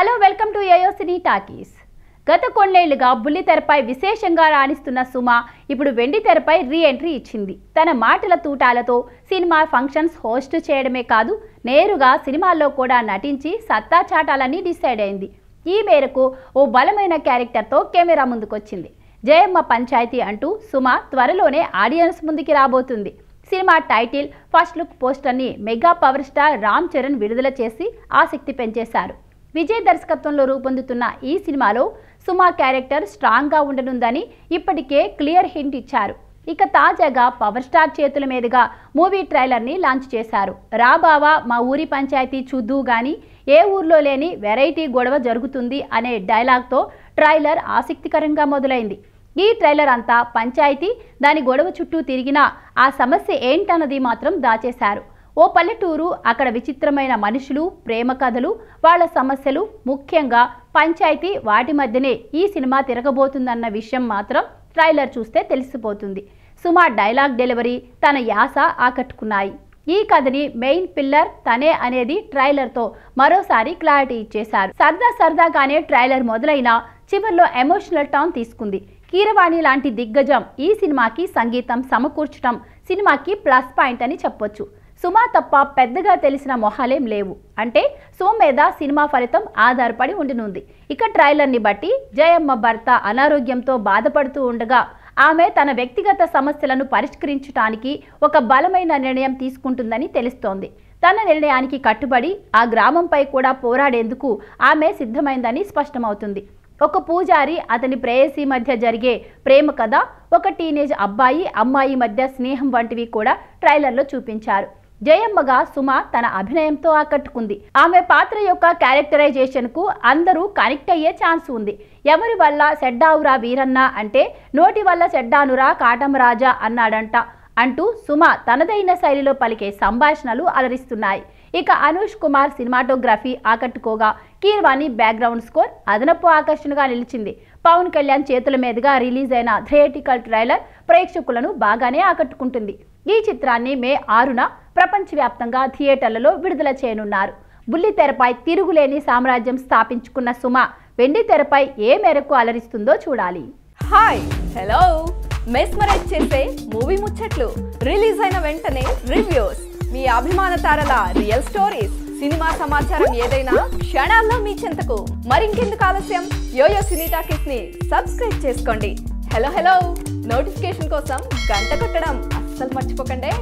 hello welcome to ఏయోసినీ talkies గత కొన్నేళ్లుగా బుల్లితెరపై విశేషంగా రాణిస్తున్న సుమ ఇప్పుడు వెండితెరపై రీ ఎంట్రీ ఇచ్చింది తన మాటల తూటాలతో సినిమా ఫంక్షన్స్ హోస్ట్ చేయడమే కాదు నేరుగా సినిమాల్లో కూడా నటించి సత్తా చాటాలని డిసైడ్ అయింది ఈ మేరకు ఓ బలమైన క్యారెక్టర్తో కెమెరా ముందుకొచ్చింది జయమ్మ పంచాయతీ అంటూ సుమ త్వరలోనే ఆడియన్స్ ముందుకి రాబోతుంది సినిమా టైటిల్ ఫస్ట్ లుక్ పోస్టర్ని mega power star Ram Charan విడుదల చేసి ఆసక్తి పెంచేశారు విజయ్ దర్శకత్వంలో రూపొందుతున్న ఈ సినిమాలో సుమా క్యారెక్టర్ స్ట్రాంగ్గా ఉండనుందని ఇప్పటికే క్లియర్ హింట్ ఇచ్చారు ఇక తాజాగా పవర్ స్టార్ చేతుల మీదుగా మూవీ ట్రైలర్ని లాంచ్ చేశారు రాబావా మా ఊరి పంచాయతీ చూద్దూ గాని ఏ ఊర్లో లేని వెరైటీ గొడవ జరుగుతుంది అనే డైలాగ్తో ట్రైలర్ ఆసక్తికరంగా మొదలైంది ఈ ట్రైలర్ అంతా పంచాయతీ దాని గొడవ చుట్టూ తిరిగినా ఆ సమస్య ఏంటన్నది మాత్రం దాచేశారు ఓ పల్లెటూరు అక్కడ విచిత్రమైన మనుషులు ప్రేమ కథలు వాళ్ళ సమస్యలు ముఖ్యంగా పంచాయతీ వాటి మధ్యనే ఈ సినిమా తిరగబోతుందన్న విషయం మాత్రం ట్రైలర్ చూస్తే తెలిసిపోతుంది సుమా డైలాగ్ డెలివరీ తన యాస ఆకట్టుకున్నాయి ఈ కథని మెయిన్ పిల్లర్ తనే అనేది ట్రైలర్తో మరోసారి క్లారిటీ ఇచ్చేశారు సరదా సరదాగానే ట్రైలర్ మొదలైన చివరిలో ఎమోషనల్ టర్న్ తీసుకుంది కీరవాణి లాంటి దిగ్గజం ఈ సినిమాకి సంగీతం సమకూర్చడం సినిమాకి ప్లస్ పాయింట్ అని చెప్పొచ్చు సుమా తప్ప పెద్దగా తెలిసిన మొహాలేం లేవు అంటే సో మీద సినిమా ఫలితం ఆధారపడి ఉండినుంది ఇక ట్రైలర్ని బట్టి జయమ్మ భర్త అనారోగ్యంతో బాధపడుతూ ఉండగా ఆమె తన వ్యక్తిగత సమస్యలను పరిష్కరించడానికి ఒక బలమైన నిర్ణయం తీసుకుంటుందని తెలుస్తోంది తన నిర్ణయానికి కట్టుబడి ఆ గ్రామంపై కూడా పోరాడేందుకు ఆమె సిద్ధమైందని స్పష్టమవుతుంది ఒక పూజారి అతని ప్రేయసి మధ్య జరిగే ప్రేమ కథ ఒక టీనేజ్ అబ్బాయి అమ్మాయి మధ్య స్నేహం వంటివి కూడా ట్రైలర్లో చూపించారు జయమ్మగా సుమ తన అభినయంతో ఆకట్టుకుంది ఆమె పాత్ర యొక్క క్యారెక్టరైజేషన్కు అందరూ కనెక్ట్ అయ్యే ఛాన్స్ ఉంది ఎవరి వల్ల సెడ్డావురా వీరన్న అంటే నోటి వల్ల సెడ్డానురా కాటమరాజా అన్నాడంట అంటూ సుమ తనదైన శైలిలో పలికే సంభాషణలు అలరిస్తున్నాయి ఇక అనూష్ కుమార్ సినిమాటోగ్రఫీ ఆకట్టుకోగా కీర్వాణి బ్యాక్గ్రౌండ్ స్కోర్ అదనపు ఆకర్షణగా నిలిచింది పవన్ కళ్యాణ్ చేతుల మీదుగా రిలీజ్ అయిన థియేటికల్ ట్రైలర్ ప్రేక్షకులను బాగానే ఆకట్టుకుంటుంది ఈ చిత్రాన్ని మే ఆరున ప్రపంచవ్యాప్తంగా థియేటర్లలో విడుదల చేయనున్నారు బుల్లితెరపై తిరుగులేని సామ్రాజ్యం స్థాపించుకున్న సుమ వెండి తెరపై ఏ మేరకు అలరిస్తుందో చూడాలి హాయ్ హలో మెస్మరైజ్ చేసే మూవీ ముచ్చట్లు రిలీజ్ అయిన వెంటనే రివ్యూస్ మీ అభిమాన తారల రియల్ స్టోరీస్ సినిమా సమాచారం ఏదైనా క్షణాల్లో మీ చెంతకు మరింకెందుకు ఆలస్యం యోయో సినీ టాకీస్ ని సబ్స్క్రైబ్ చేసుకోండి హలో హలో నోటిఫికేషన్ కోసం గంట కొట్టడం అస్సలు మర్చిపోకండి